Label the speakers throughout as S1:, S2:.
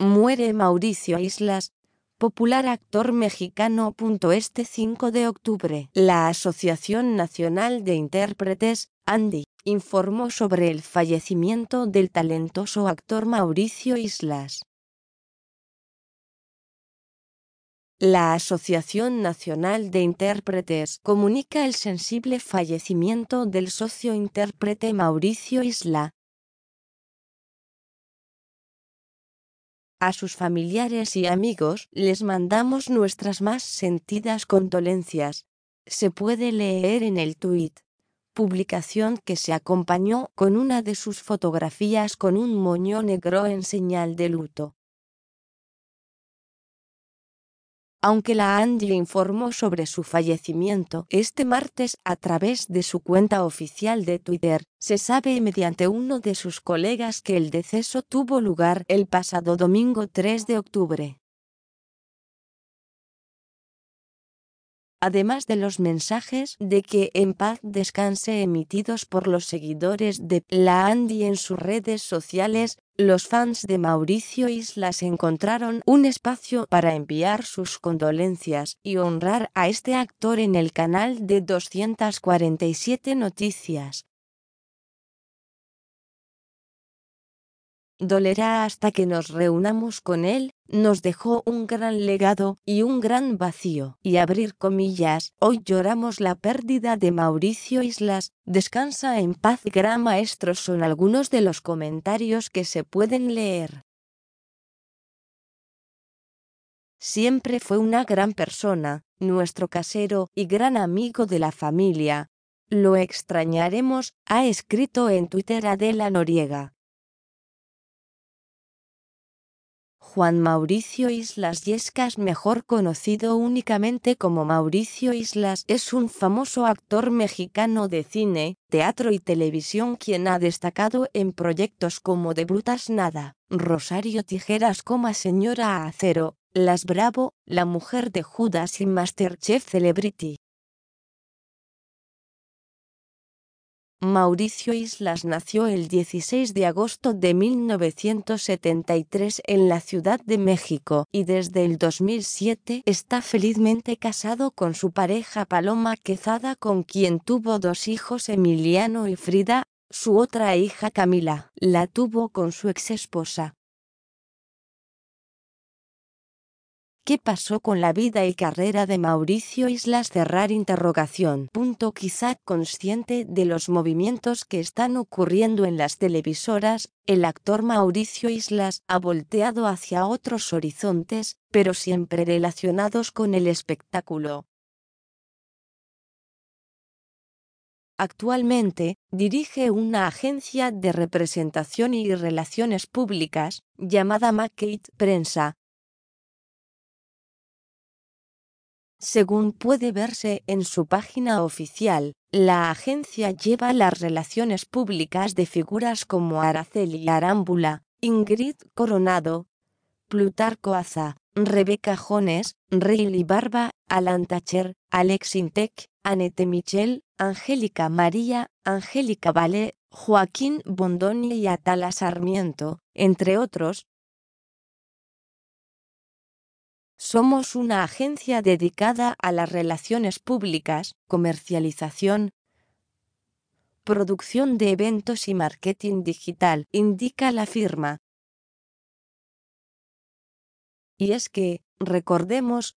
S1: Muere Mauricio Islas, popular actor mexicano. Este 5 de octubre, la Asociación Nacional de Intérpretes, Andy, informó sobre el fallecimiento del talentoso actor Mauricio Islas. La Asociación Nacional de Intérpretes comunica el sensible fallecimiento del socio intérprete Mauricio Isla, A sus familiares y amigos les mandamos nuestras más sentidas condolencias. Se puede leer en el tuit, publicación que se acompañó con una de sus fotografías con un moño negro en señal de luto. aunque la Andy informó sobre su fallecimiento este martes a través de su cuenta oficial de Twitter, se sabe mediante uno de sus colegas que el deceso tuvo lugar el pasado domingo 3 de octubre. además de los mensajes de que en paz descanse emitidos por los seguidores de La Andy en sus redes sociales, los fans de Mauricio Islas encontraron un espacio para enviar sus condolencias y honrar a este actor en el canal de 247 Noticias. dolerá hasta que nos reunamos con él, nos dejó un gran legado y un gran vacío. Y abrir comillas, hoy lloramos la pérdida de Mauricio Islas, descansa en paz. Gran maestro son algunos de los comentarios que se pueden leer. Siempre fue una gran persona, nuestro casero y gran amigo de la familia. Lo extrañaremos, ha escrito en Twitter Adela Noriega. Juan Mauricio Islas Yescas, mejor conocido únicamente como Mauricio Islas, es un famoso actor mexicano de cine, teatro y televisión quien ha destacado en proyectos como De Brutas Nada, Rosario Tijeras, como Señora Acero, Las Bravo, La Mujer de Judas y Masterchef Celebrity. Mauricio Islas nació el 16 de agosto de 1973 en la Ciudad de México y desde el 2007 está felizmente casado con su pareja Paloma Quezada con quien tuvo dos hijos Emiliano y Frida, su otra hija Camila, la tuvo con su exesposa. ¿Qué pasó con la vida y carrera de Mauricio Islas? Cerrar interrogación. quizá consciente de los movimientos que están ocurriendo en las televisoras, el actor Mauricio Islas ha volteado hacia otros horizontes, pero siempre relacionados con el espectáculo. Actualmente, dirige una agencia de representación y relaciones públicas, llamada MacKate Prensa, Según puede verse en su página oficial, la agencia lleva las relaciones públicas de figuras como Araceli Arámbula, Ingrid Coronado, Plutarco Aza, Rebeca Jones, Rayleigh Barba, Alan Thatcher, Alex Intec, Anete Michel, Angélica María, Angélica Vale, Joaquín Bondoni y Atala Sarmiento, entre otros, somos una agencia dedicada a las relaciones públicas, comercialización, producción de eventos y marketing digital, indica la firma. Y es que, recordemos,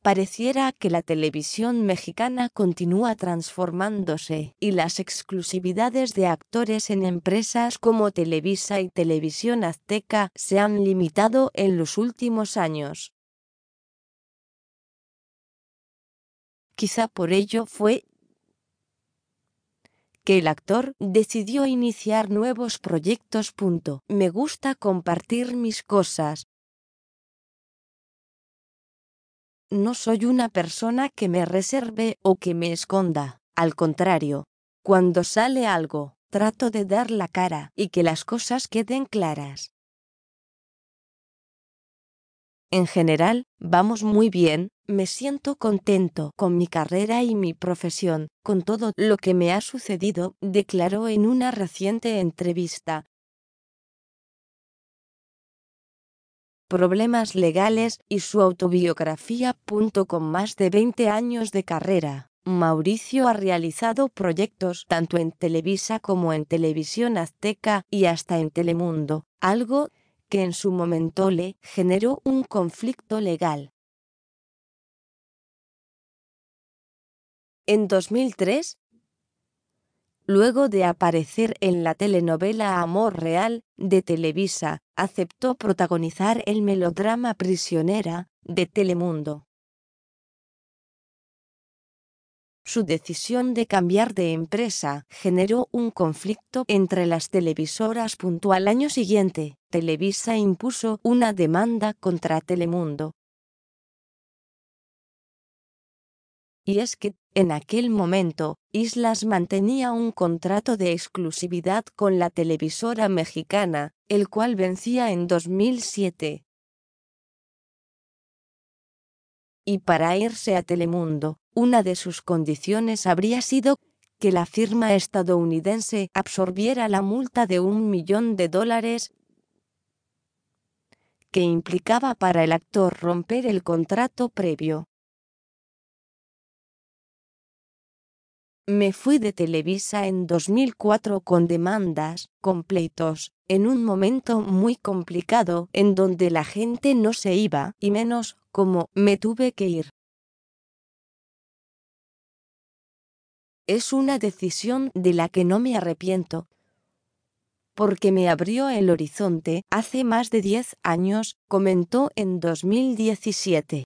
S1: pareciera que la televisión mexicana continúa transformándose y las exclusividades de actores en empresas como Televisa y Televisión Azteca se han limitado en los últimos años. Quizá por ello fue que el actor decidió iniciar nuevos proyectos. Me gusta compartir mis cosas. No soy una persona que me reserve o que me esconda. Al contrario, cuando sale algo, trato de dar la cara y que las cosas queden claras. En general, vamos muy bien, me siento contento con mi carrera y mi profesión, con todo lo que me ha sucedido, declaró en una reciente entrevista. Problemas legales y su autobiografía. Con más de 20 años de carrera, Mauricio ha realizado proyectos tanto en Televisa como en Televisión Azteca y hasta en Telemundo, algo que en su momento le generó un conflicto legal. En 2003, luego de aparecer en la telenovela Amor Real de Televisa, aceptó protagonizar el melodrama Prisionera de Telemundo. Su decisión de cambiar de empresa generó un conflicto entre las televisoras. Al año siguiente, Televisa impuso una demanda contra Telemundo. Y es que, en aquel momento, Islas mantenía un contrato de exclusividad con la televisora mexicana, el cual vencía en 2007. y para irse a Telemundo, una de sus condiciones habría sido que la firma estadounidense absorbiera la multa de un millón de dólares que implicaba para el actor romper el contrato previo. Me fui de Televisa en 2004 con demandas, completos, en un momento muy complicado en donde la gente no se iba, y menos como me tuve que ir. Es una decisión de la que no me arrepiento, porque me abrió el horizonte hace más de 10 años, comentó en 2017.